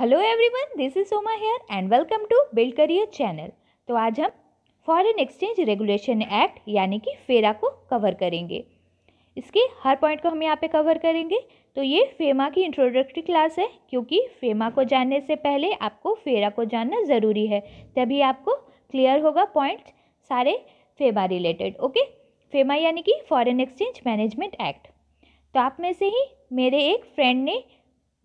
Hello everyone this is Soma here and welcome to build career channel तो आज हम foreign exchange regulation act यानी कि फेरा को कवर करेंगे इसके हर पॉइंट को हम यहाँ पे कवर करेंगे तो ये फेमा की इंट्रोडक्टरी क्लास है क्योंकि फेमा को जानने से पहले आपको फेरा को जानना ज़रूरी है तभी आपको क्लियर होगा पॉइंट सारे फेमा रिलेटेड ओके फेमा यानी कि फॉरेन एक्सचेंज मैनेजमेंट एक्ट तो आप में से ही मेरे एक फ्रेंड ने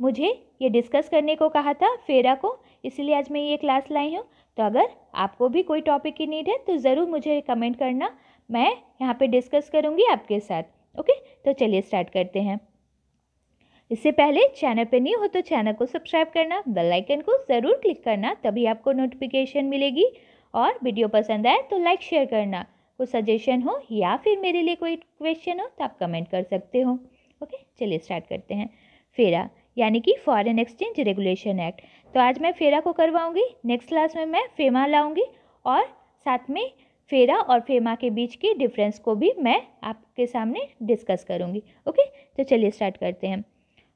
मुझे ये डिस्कस करने को कहा था फेरा को इसलिए आज मैं ये क्लास लाई हूँ तो अगर आपको भी कोई टॉपिक की नीड है तो ज़रूर मुझे कमेंट करना मैं यहाँ पे डिस्कस करूँगी आपके साथ ओके तो चलिए स्टार्ट करते हैं इससे पहले चैनल पे नहीं हो तो चैनल को सब्सक्राइब करना बेल आइकन को ज़रूर क्लिक करना तभी आपको नोटिफिकेशन मिलेगी और वीडियो पसंद आए तो लाइक शेयर करना कोई सजेशन हो या फिर मेरे लिए कोई क्वेश्चन हो तो आप कमेंट कर सकते हो ओके चलिए स्टार्ट करते हैं फेरा यानी कि फॉरेन एक्सचेंज रेगुलेशन एक्ट तो आज मैं फेरा को करवाऊंगी नेक्स्ट क्लास में मैं फेमा लाऊंगी और साथ में फेरा और फेमा के बीच की डिफरेंस को भी मैं आपके सामने डिस्कस करूंगी ओके तो चलिए स्टार्ट करते हैं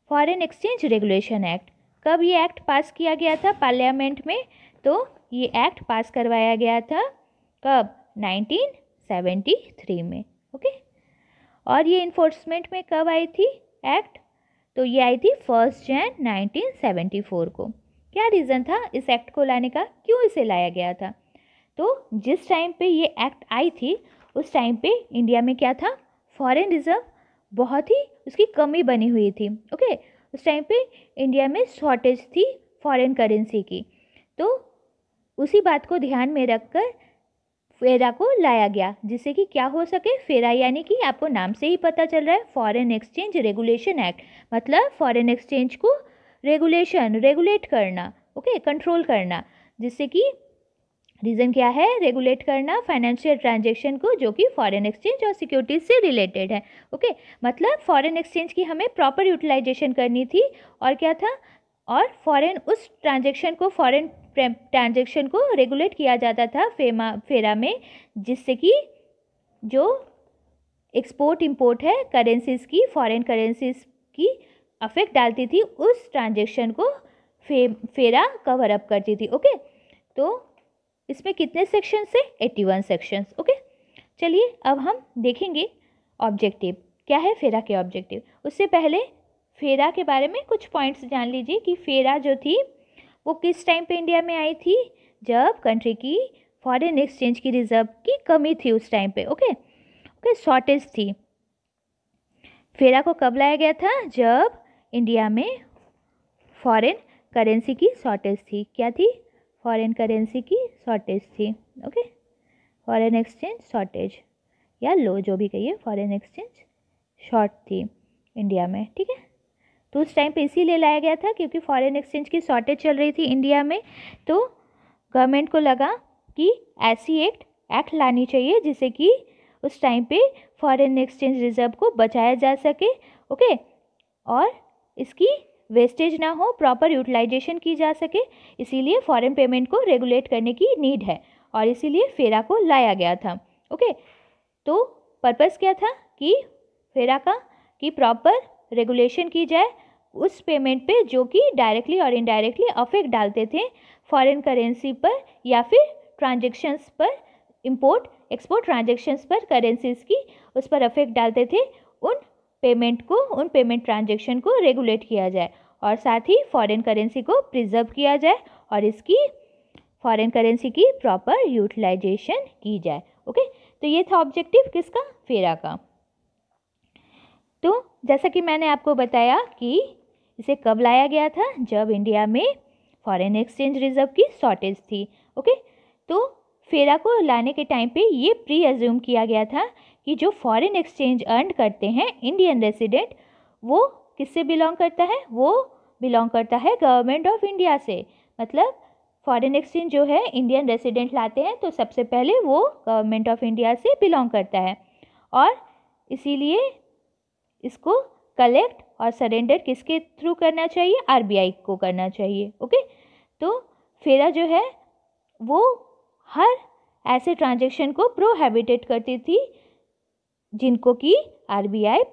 फॉरेन एक्सचेंज रेगुलेशन एक्ट कब ये एक्ट पास किया गया था पार्लियामेंट में तो ये एक्ट पास करवाया गया था कब नाइनटीन में ओके और ये इन्फोर्समेंट में कब आई थी एक्ट तो ये आई थी फर्स्ट जैन फोर को क्या रीज़न था इस एक्ट को लाने का क्यों इसे लाया गया था तो जिस टाइम पे ये एक्ट आई थी उस टाइम पे इंडिया में क्या था फॉरेन रिज़र्व बहुत ही उसकी कमी बनी हुई थी ओके उस टाइम पे इंडिया में शॉर्टेज थी फॉरेन करेंसी की तो उसी बात को ध्यान में रखकर फेरा को लाया गया जिससे कि क्या हो सके फेरा यानी कि आपको नाम से ही पता चल रहा है फॉरेन एक्सचेंज रेगुलेशन एक्ट मतलब फॉरेन एक्सचेंज को रेगुलेशन रेगुलेट करना ओके कंट्रोल करना जिससे कि रीज़न क्या है रेगुलेट करना फाइनेंशियल ट्रांजैक्शन को जो कि फॉरेन एक्सचेंज और सिक्योरिटीज से रिलेटेड है ओके मतलब फॉरेन एक्सचेंज की हमें प्रॉपर यूटिलाइजेशन करनी थी और क्या था और फॉरेन उस ट्रांजेक्शन को फॉरेन ट्रांजेक्शन को रेगुलेट किया जाता था फेमा फेरा में जिससे कि जो एक्सपोर्ट इंपोर्ट है करेंसीज की फॉरेन करेंसीज की अफेक्ट डालती थी उस ट्रांजेक्शन को फे फेरा कवर अप करती थी ओके तो इसमें कितने सेक्शन से एट्टी वन सेक्शंस ओके चलिए अब हम देखेंगे ऑब्जेक्टिव क्या है फेरा के ऑब्जेक्टिव उससे पहले फेरा के बारे में कुछ पॉइंट्स जान लीजिए कि फेरा जो थी वो किस टाइम पे इंडिया में आई थी जब कंट्री की फॉरेन एक्सचेंज की रिजर्व की कमी थी उस टाइम पे ओके ओके शॉर्टेज थी फेरा को कब लाया गया था जब इंडिया में फॉरेन करेंसी की शॉर्टेज थी क्या थी फॉरेन करेंसी की शॉर्टेज थी ओके फॉरेन एक्सचेंज शॉर्टेज या लो जो भी कहिए फॉरेन एक्सचेंज शॉर्ट थी इंडिया में ठीक है तो उस टाइम पे ले लाया गया था क्योंकि फॉरेन एक्सचेंज की शॉर्टेज चल रही थी इंडिया में तो गवर्नमेंट को लगा कि ऐसी एक्ट एक्ट लानी चाहिए जिससे कि उस टाइम पे फॉरेन एक्सचेंज रिज़र्व को बचाया जा सके ओके और इसकी वेस्टेज ना हो प्रॉपर यूटिलाइजेशन की जा सके इसीलिए फॉरेन पेमेंट को रेगुलेट करने की नीड है और इसीलिए फेरा को लाया गया था ओके तो पर्पज़ क्या था कि फेरा का कि प्रॉपर रेगुलेशन की जाए उस पेमेंट पे जो कि डायरेक्टली और इनडायरेक्टली अफेक्ट डालते थे फॉरेन करेंसी पर या फिर ट्रांजेक्शन्स पर इम्पोर्ट एक्सपोर्ट ट्रांजेक्शन्स पर करेंसीज की उस पर अफेक्ट डालते थे उन पेमेंट को उन पेमेंट ट्रांजेक्शन को रेगुलेट किया जाए और साथ ही फॉरेन करेंसी को प्रिजर्व किया जाए और इसकी फॉरेन करेंसी की प्रॉपर यूटिलाइजेशन की जाए ओके तो ये था ऑब्जेक्टिव किसका फेरा का तो जैसा कि मैंने आपको बताया कि इसे कब लाया गया था जब इंडिया में फॉरेन एक्सचेंज रिजर्व की शॉर्टेज थी ओके तो फेरा को लाने के टाइम पे ये प्री एज्यूम किया गया था कि जो फॉरेन एक्सचेंज अर्न करते हैं इंडियन रेसिडेंट वो किससे बिलोंग करता है वो बिलोंग करता है गवर्नमेंट ऑफ इंडिया से मतलब फॉरेन एक्सचेंज जो है इंडियन रेसिडेंट लाते हैं तो सबसे पहले वो गवर्नमेंट ऑफ इंडिया से बिलोंग करता है और इसीलिए इसको कलेक्ट और सरेंडर किसके थ्रू करना चाहिए आरबीआई को करना चाहिए ओके तो फेरा जो है वो हर ऐसे ट्रांजेक्शन को प्रोहैबिटेट करती थी जिनको कि आरबीआई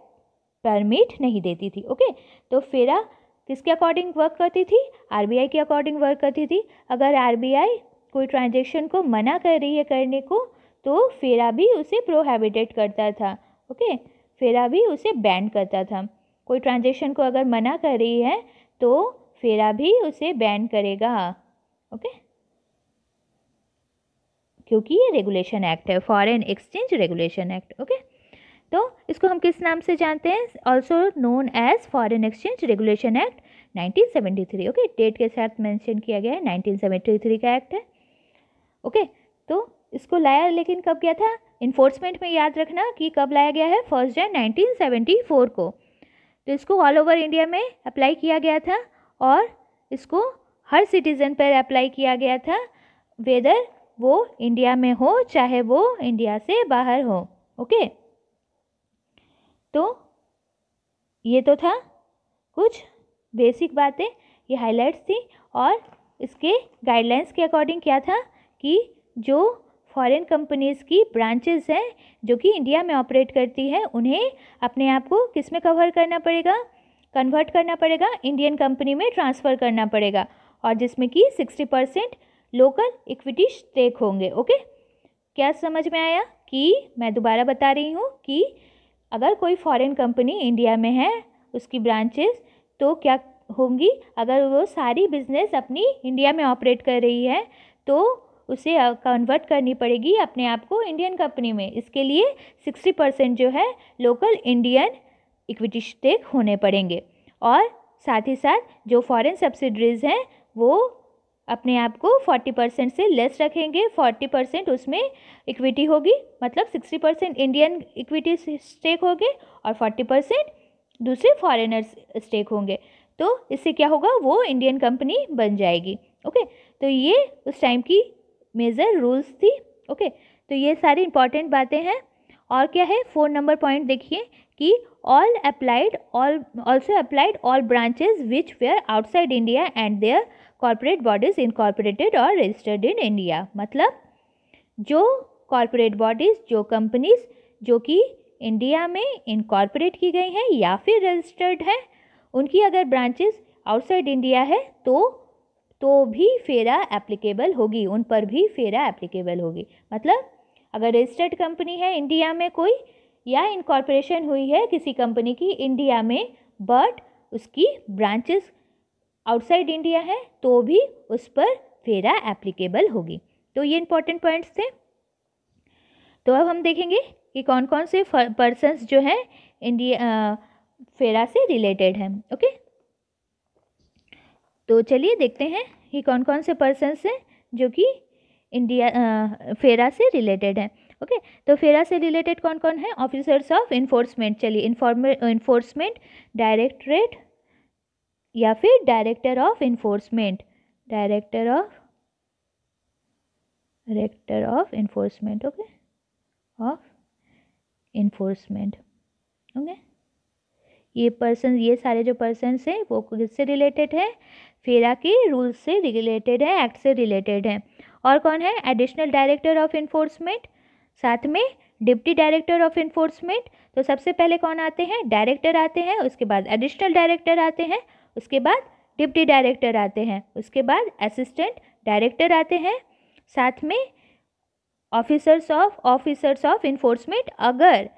परमिट नहीं देती थी ओके तो फेरा किसके अकॉर्डिंग वर्क करती थी आरबीआई के अकॉर्डिंग वर्क करती थी अगर आरबीआई कोई ट्रांजेक्शन को मना कर रही है करने को तो फेरा भी उसे प्रोहैबिटेट करता था ओके फेरा भी उसे बैन करता था कोई ट्रांजेक्शन को अगर मना कर रही है तो फेरा भी उसे बैन करेगा ओके क्योंकि ये रेगुलेशन एक्ट है foreign exchange regulation act okay तो इसको हम किस नाम से जानते हैं also known as foreign exchange regulation act 1973 okay okay? Date के साथ मेंशन किया गया है 1973 का एक्ट है ओके okay? तो इसको लाया लेकिन कब गया था इन्फोर्समेंट में याद रखना कि कब लाया गया है फर्स्ट जैन 1974 को तो इसको ऑल ओवर इंडिया में अप्लाई किया गया था और इसको हर सिटीज़न पर अप्लाई किया गया था वेदर वो इंडिया में हो चाहे वो इंडिया से बाहर हो ओके तो ये तो था कुछ बेसिक बातें ये हाइलाइट्स थी और इसके गाइडलाइंस के अकॉर्डिंग क्या था कि जो फॉरेन कंपनीज़ की ब्रांचेज़ हैं जो कि इंडिया में ऑपरेट करती है उन्हें अपने आप को किस में कवर करना पड़ेगा कन्वर्ट करना पड़ेगा इंडियन कंपनी में ट्रांसफ़र करना पड़ेगा और जिसमें कि sixty percent local equity stake होंगे ओके क्या समझ में आया कि मैं दोबारा बता रही हूँ कि अगर कोई फॉरेन कंपनी इंडिया में है उसकी ब्रांचेस तो क्या होंगी अगर वो सारी बिजनेस अपनी इंडिया में ऑपरेट कर रही है तो उसे कन्वर्ट करनी पड़ेगी अपने आप को इंडियन कंपनी में इसके लिए सिक्सटी परसेंट जो है लोकल इंडियन इक्विटी स्टेक होने पड़ेंगे और साथ ही साथ जो फॉरेन सब्सिडरीज हैं वो अपने आप को फोर्टी परसेंट से लेस रखेंगे फोर्टी परसेंट उसमें इक्विटी होगी मतलब sixty percent Indian equity stake होगी और फोर्टी परसेंट दूसरे फॉरेनर्स स्टेक होंगे तो इससे क्या होगा वो इंडियन कंपनी बन जाएगी ओके तो ये उस टाइम की मेज़र रूल्स थी ओके तो ये सारी इंपॉर्टेंट बातें हैं और क्या है फोर नंबर पॉइंट देखिए कि all applied all also applied all branches which were outside India and their corporate bodies incorporated और रजिस्टर्ड इन इंडिया मतलब जो कॉरपोरेट बॉडीज़ जो कंपनीज जो कि इंडिया में इनकॉर्पोरेट की गई हैं या फिर रजिस्टर्ड हैं उनकी अगर ब्रांचेज आउटसाइड इंडिया है तो तो भी फेरा एप्लीकेबल होगी उन पर भी फेरा एप्लीकेबल होगी मतलब अगर रजिस्टर्ड कंपनी है इंडिया में कोई या इनकॉर्पोरेशन हुई है किसी कंपनी की इंडिया में बट उसकी ब्रांचेस आउटसाइड इंडिया है तो भी उस पर फेरा एप्लीकेबल होगी तो ये इंपॉर्टेंट पॉइंट्स थे तो अब हम देखेंगे कि कौन कौन से पर्सनस जो हैं इंडिया फेरा से रिलेटेड हैं ओके तो चलिए देखते हैं कि कौन कौन से पर्सनस हैं जो कि इंडिया फेरा से रिलेटेड हैं ओके तो फेरा से रिलेटेड कौन कौन है ऑफिसर्स ऑफ इन्फोर्समेंट चलिए इन्फोर्समेंट डायरेक्टरेट या फिर director of enforcement director of director of enforcement okay of enforcement okay ये पर्सन ये सारे जो पर्सनस हैं वो किससे रिलेटेड है फेरा के रूल्स से रिलेटेड है एक्ट से रिलेटेड है और कौन है एडिशनल डायरेक्टर ऑफ इन्फोर्समेंट साथ में डिप्टी डायरेक्टर ऑफ इन्फोर्समेंट तो सबसे पहले कौन आते हैं डायरेक्टर आते हैं उसके बाद एडिशनल डायरेक्टर आते हैं उसके बाद डिप्टी डायरेक्टर आते हैं उसके बाद असिस्टेंट डायरेक्टर आते हैं साथ में officers of officers of enforcement अगर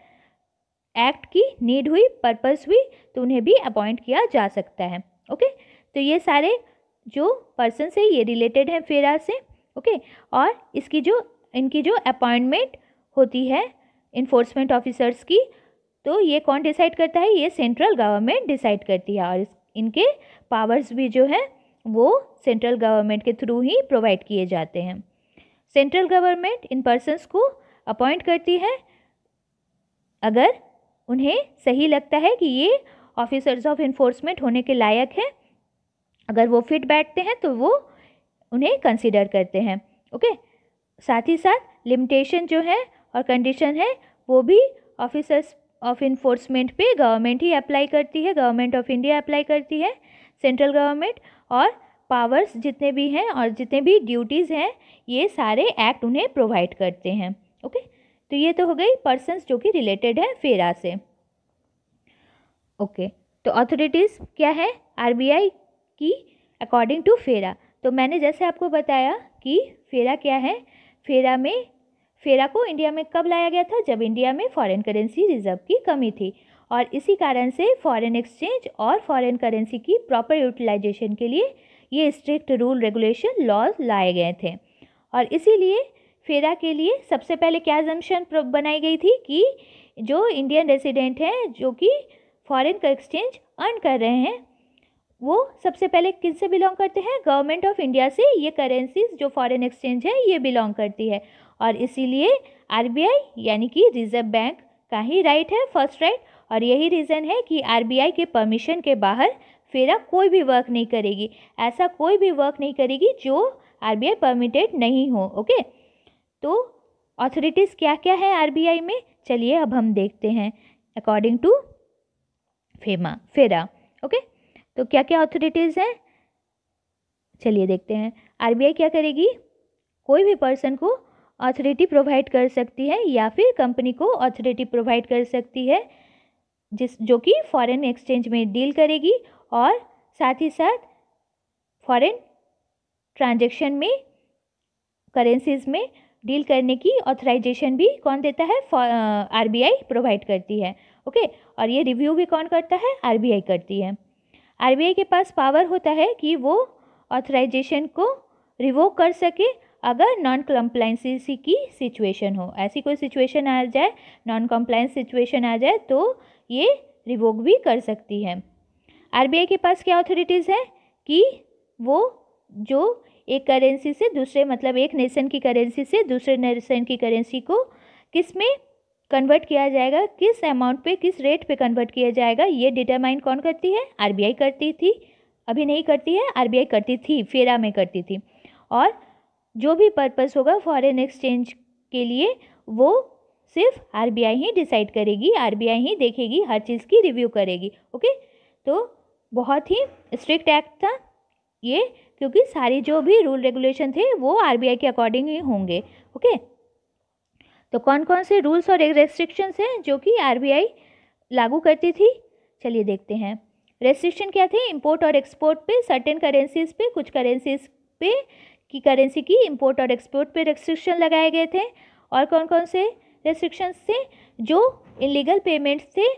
एक्ट की नीड हुई पर्पस हुई तो उन्हें भी अपॉइंट किया जा सकता है ओके तो ये सारे जो पर्सन से ये रिलेटेड हैं फेरा से ओके और इसकी जो इनकी जो अपॉइंटमेंट होती है इन्फोर्समेंट ऑफिसर्स की तो ये कौन डिसाइड करता है ये सेंट्रल गवर्नमेंट डिसाइड करती है और इनके पावर्स भी जो हैं वो सेंट्रल गवर्नमेंट के थ्रू ही प्रोवाइड किए जाते हैं सेंट्रल गवर्नमेंट इन पर्सनस को अपॉइंट करती है अगर उन्हें सही लगता है कि ये ऑफिसर्स ऑफ इन्फोर्समेंट होने के लायक हैं अगर वो फिट बैठते हैं तो वो उन्हें कंसिडर करते हैं ओके साथ ही साथ लिमिटेशन जो है और कंडीशन है वो भी ऑफिसर्स ऑफ इन्फोर्समेंट पे गवर्नमेंट ही अप्लाई करती है गवर्नमेंट ऑफ इंडिया अप्लाई करती है सेंट्रल गवर्नमेंट और पावर्स जितने भी हैं और जितने भी ड्यूटीज़ हैं ये सारे एक्ट उन्हें प्रोवाइड करते हैं ओके तो ये तो हो गई पर्सनस जो कि रिलेटेड है फेरा से ओके तो अथॉरिटीज़ क्या है आर कि अकॉर्डिंग टू फेरा तो मैंने जैसे आपको बताया कि फेरा क्या है फेरा में फेरा को इंडिया में कब लाया गया था जब इंडिया में फॉरेन करेंसी रिजर्व की कमी थी और इसी कारण से फॉरेन एक्सचेंज और फॉरेन करेंसी की प्रॉपर यूटिलाइजेशन के लिए ये स्ट्रिक्ट रूल रेगुलेशन लॉज लाए गए थे और इसीलिए फेरा के लिए सबसे पहले क्या जम्पन बनाई गई थी कि जो इंडियन रेसिडेंट हैं जो कि फॉरेन एक्सचेंज अर्न कर रहे हैं वो सबसे पहले किससे बिलोंग करते हैं गवर्नमेंट ऑफ इंडिया से ये करेंसीज जो फॉरेन एक्सचेंज है ये बिलोंग करती है और इसीलिए आरबीआई यानी कि रिजर्व बैंक का ही राइट है फर्स्ट राइट और यही रीज़न है कि आरबीआई के परमिशन के बाहर फेरा कोई भी वर्क नहीं करेगी ऐसा कोई भी वर्क नहीं करेगी जो आर परमिटेड नहीं हो ओके तो ऑथोरिटीज़ क्या क्या है आर में चलिए अब हम देखते हैं according to FEMA FERA okay तो क्या क्या अथॉरिटीज़ हैं चलिए देखते हैं आरबीआई क्या करेगी कोई भी पर्सन को अथॉरिटी प्रोवाइड कर सकती है या फिर कंपनी को अथॉरिटी प्रोवाइड कर सकती है जिस जो कि फॉरेन एक्सचेंज में डील करेगी और साथ ही साथ फॉरेन ट्रांजेक्शन में करेंसीज में डील करने की ऑथराइजेशन भी कौन देता है आरबीआई प्रोवाइड uh, करती है ओके और ये रिव्यू भी कौन करता है आरबीआई करती है आरबीआई के पास पावर होता है कि वो ऑथराइजेशन को रिवोक कर सके अगर नॉन कम्प्लाइंसी की सिचुएशन हो ऐसी कोई सिचुएशन आ जाए नॉन कम्प्लाइंस सिचुएशन आ जाए तो ये रिवोक भी कर सकती है आरबीआई के पास क्या अथॉरिटीज़ हैं कि वो जो एक करेंसी से दूसरे मतलब एक नेशन की करेंसी से दूसरे नेशन की करेंसी को किस में कन्वर्ट किया जाएगा किस अमाउंट पे किस रेट पे कन्वर्ट किया जाएगा ये डिटरमाइन कौन करती है आरबीआई करती थी अभी नहीं करती है आरबीआई करती थी फेरा में करती थी और जो भी पर्पस होगा फॉरेन एक्सचेंज के लिए वो सिर्फ आरबीआई ही डिसाइड करेगी आरबीआई ही देखेगी हर चीज़ की रिव्यू करेगी ओके तो बहुत ही स्ट्रिक्ट एक्ट था ये क्योंकि सारे जो भी रूल रेगुलेशन थे वो आर के अकॉर्डिंग ही होंगे ओके तो कौन कौन से रूल्स और रेस्ट्रिक्शंस हैं जो कि आरबीआई लागू करती थी चलिए देखते हैं रेस्ट्रिक्शन क्या थे इम्पोर्ट और एक्सपोर्ट पे सर्टेन करेंसीज पे कुछ करेंसीज पे की करेंसी की इम्पोर्ट और एक्सपोर्ट पे रेस्ट्रिक्शन लगाए गए थे और कौन कौन से रेस्ट्रिक्शंस थे जो इलीगल पेमेंट्स थे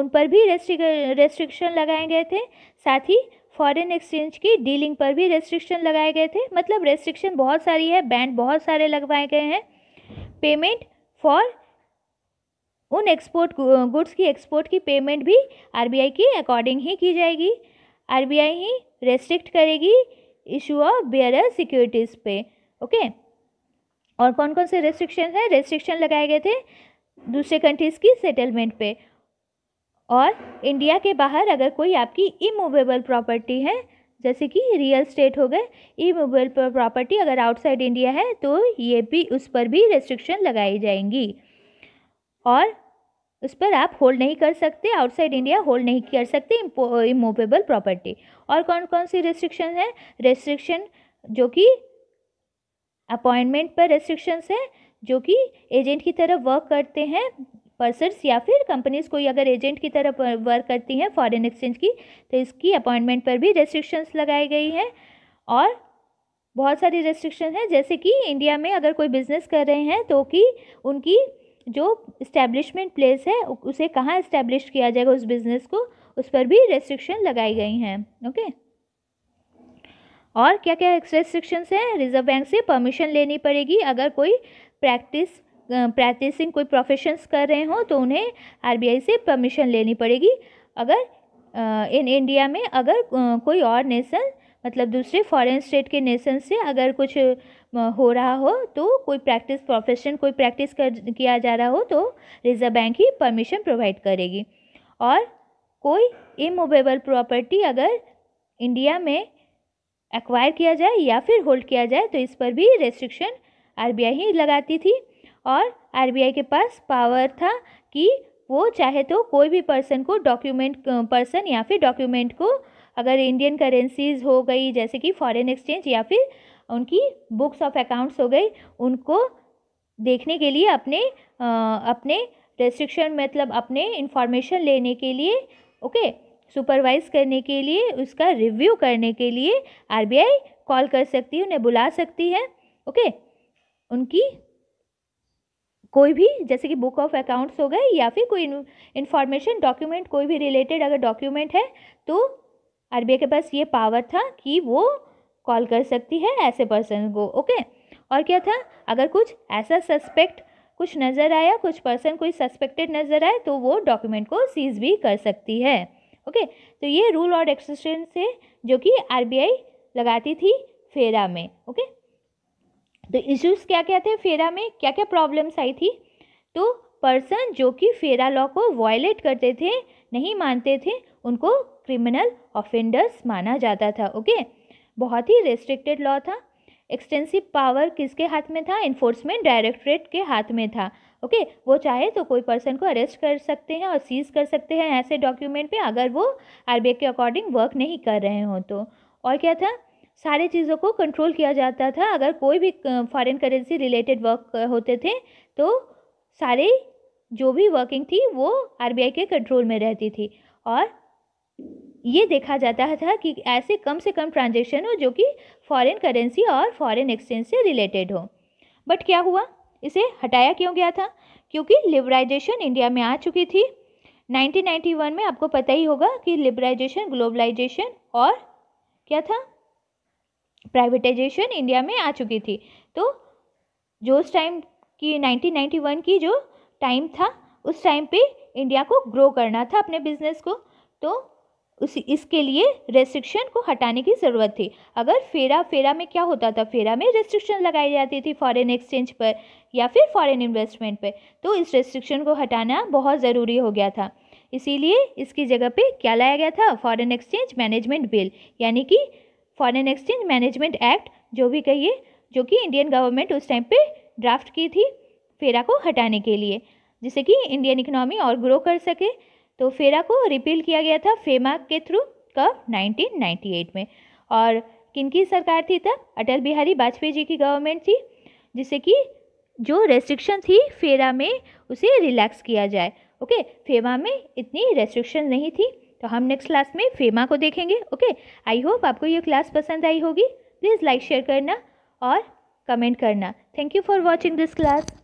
उन पर भी रेस्ट्रिक्शन लगाए गए थे साथ ही फॉरेन एक्सचेंज की डीलिंग पर भी रेस्ट्रिक्शन लगाए गए थे मतलब रेस्ट्रिक्शन बहुत सारी है बैंड बहुत सारे लगवाए गए हैं पेमेंट फॉर उन एक्सपोर्ट गुड्स की एक्सपोर्ट की पेमेंट भी आरबीआई के अकॉर्डिंग ही की जाएगी आरबीआई ही रेस्ट्रिक्ट करेगी इशू ऑफ बेयर सिक्योरिटीज़ पे ओके और कौन कौन से रेस्ट्रिक्शन है रेस्ट्रिक्शन लगाए गए थे दूसरे कंट्रीज़ की सेटलमेंट पे और इंडिया के बाहर अगर कोई आपकी इमूवेबल प्रॉपर्टी है जैसे कि रियल स्टेट हो गए ई मोबाइल प्रॉपर्टी अगर आउटसाइड इंडिया है तो ये भी उस पर भी रेस्ट्रिक्शन लगाई जाएंगी और उस पर आप होल्ड नहीं कर सकते आउटसाइड इंडिया होल्ड नहीं कर सकते इमोवेबल प्रॉपर्टी और कौन कौन सी रेस्ट्रिक्शन है रेस्ट्रिक्शन जो कि अपॉइंटमेंट पर रेस्ट्रिक्शंस है जो कि एजेंट की तरह वर्क करते हैं पर्सनस या फिर कंपनीज़ कोई अगर एजेंट की तरह वर्क करती हैं फॉरेन एक्सचेंज की तो इसकी अपॉइंटमेंट पर भी रेस्ट्रिक्शंस लगाई गई हैं और बहुत सारी रेस्ट्रिक्शन हैं जैसे कि इंडिया में अगर कोई बिज़नेस कर रहे हैं तो कि उनकी जो इस्टेब्लिशमेंट प्लेस है उसे कहाँ इस्टेब्लिश किया जाएगा उस बिज़नेस को उस पर भी रेस्ट्रिक्शन लगाई गई हैं ओके और क्या क्या रेस्ट्रिक्शंस हैं रिजर्व बैंक से परमिशन लेनी पड़ेगी अगर कोई प्रैक्टिस प्रैक्टिसिंग कोई प्रोफेशंस कर रहे हों तो उन्हें आरबीआई से परमिशन लेनी पड़ेगी अगर इन इंडिया में अगर कोई और नेशन मतलब दूसरे फॉरेन स्टेट के नेशन से अगर कुछ हो रहा हो तो कोई प्रैक्टिस प्रोफेशन कोई प्रैक्टिस कर किया जा रहा हो तो रिजर्व बैंक ही परमिशन प्रोवाइड करेगी और कोई इमूवेबल प्रॉपर्टी अगर इंडिया में एक्वायर किया जाए या फिर होल्ड किया जाए तो इस पर भी रेस्ट्रिक्शन आरबीआई ही लगाती थी और आरबीआई के पास पावर था कि वो चाहे तो कोई भी पर्सन को डॉक्यूमेंट पर्सन या फिर डॉक्यूमेंट को अगर इंडियन करेंसीज हो गई जैसे कि फॉरेन एक्सचेंज या फिर उनकी बुक्स ऑफ अकाउंट्स हो गई उनको देखने के लिए अपने आ, अपने रेस्ट्रिक्शन मतलब अपने इंफॉर्मेशन लेने के लिए ओके सुपरवाइज करने के लिए उसका रिव्यू करने के लिए आरबीआई कॉल कर सकती है उन्हें बुला सकती है ओके उनकी कोई भी जैसे कि बुक ऑफ अकाउंट्स हो गए या फिर कोई इन्फॉर्मेशन डॉक्यूमेंट कोई भी रिलेटेड अगर डॉक्यूमेंट है तो आर के पास ये पावर था कि वो कॉल कर सकती है ऐसे पर्सन को ओके और क्या था अगर कुछ ऐसा सस्पेक्ट कुछ नज़र आया कुछ पर्सन कोई सस्पेक्टेड नज़र आए तो वो डॉक्यूमेंट को सीज भी कर सकती है ओके तो ये रूल और एक्सेशन से जो कि आर लगाती थी फेरा में ओके तो इश्यूज क्या क्या थे फेरा में क्या क्या प्रॉब्लम्स आई थी तो पर्सन जो कि फेरा लॉ को वायलेट करते थे नहीं मानते थे उनको क्रिमिनल ऑफेंडर्स माना जाता था ओके बहुत ही रेस्ट्रिक्टेड लॉ था एक्सटेंसिव पावर किसके हाथ में था इन्फोर्समेंट डायरेक्टरेट के हाथ में था ओके okay, वो चाहे तो कोई पर्सन को अरेस्ट कर सकते हैं और सीज कर सकते हैं ऐसे डॉक्यूमेंट पे अगर वो आर के अकॉर्डिंग वर्क नहीं कर रहे हों तो और क्या था सारी चीज़ों को कंट्रोल किया जाता था अगर कोई भी फॉरेन करेंसी रिलेटेड वर्क होते थे तो सारे जो भी वर्किंग थी वो आरबीआई के कंट्रोल में रहती थी और ये देखा जाता था कि ऐसे कम से कम ट्रांजेक्शन हो जो कि फॉरेन करेंसी और फॉरेन एक्सचेंज से रिलेटेड हो बट क्या हुआ इसे हटाया क्यों गया था क्योंकि लिबराइजेशन इंडिया में आ चुकी थी 1991 में आपको पता ही होगा कि लिबराइजेशन ग्लोबलाइजेशन और क्या था प्राइवेटाइजेशन इंडिया में आ चुकी थी तो जो उस टाइम की 1991 की जो टाइम था उस टाइम पे इंडिया को ग्रो करना था अपने बिजनेस को तो उस इसके लिए रेस्ट्रिक्शन को हटाने की ज़रूरत थी अगर फेरा फेरा में क्या होता था फेरा में रेस्ट्रिक्शन लगाई जाती थी फॉरेन एक्सचेंज पर या फिर फॉरेन इन्वेस्टमेंट पर तो इस रेस्ट्रिक्शन को हटाना बहुत ज़रूरी हो गया था इसीलिए इसकी जगह पे क्या लाया गया था फॉरेन एक्सचेंज मैनेजमेंट बिल यानी कि फॉरेन एक्सचेंज मैनेजमेंट एक्ट जो भी कहिए जो कि इंडियन गवर्नमेंट उस टाइम पे ड्राफ्ट की थी फेरा को हटाने के लिए जिससे कि इंडियन इकोनॉमी और ग्रो कर सके तो फेरा को रिपील किया गया था फेमा के थ्रू कब 1998 में और किनकी सरकार थी तब अटल बिहारी वाजपेयी जी की गवर्नमेंट थी जिससे कि जो रेस्ट्रिक्शन थी फेरा में उसे रिलैक्स किया जाए ओके फेमा में इतनी रेस्ट्रिक्शन नहीं थी तो हम नेक्स्ट क्लास में फेमा को देखेंगे ओके आई होप आपको ये क्लास पसंद आई होगी प्लीज़ लाइक शेयर करना और कमेंट करना thank you for watching this class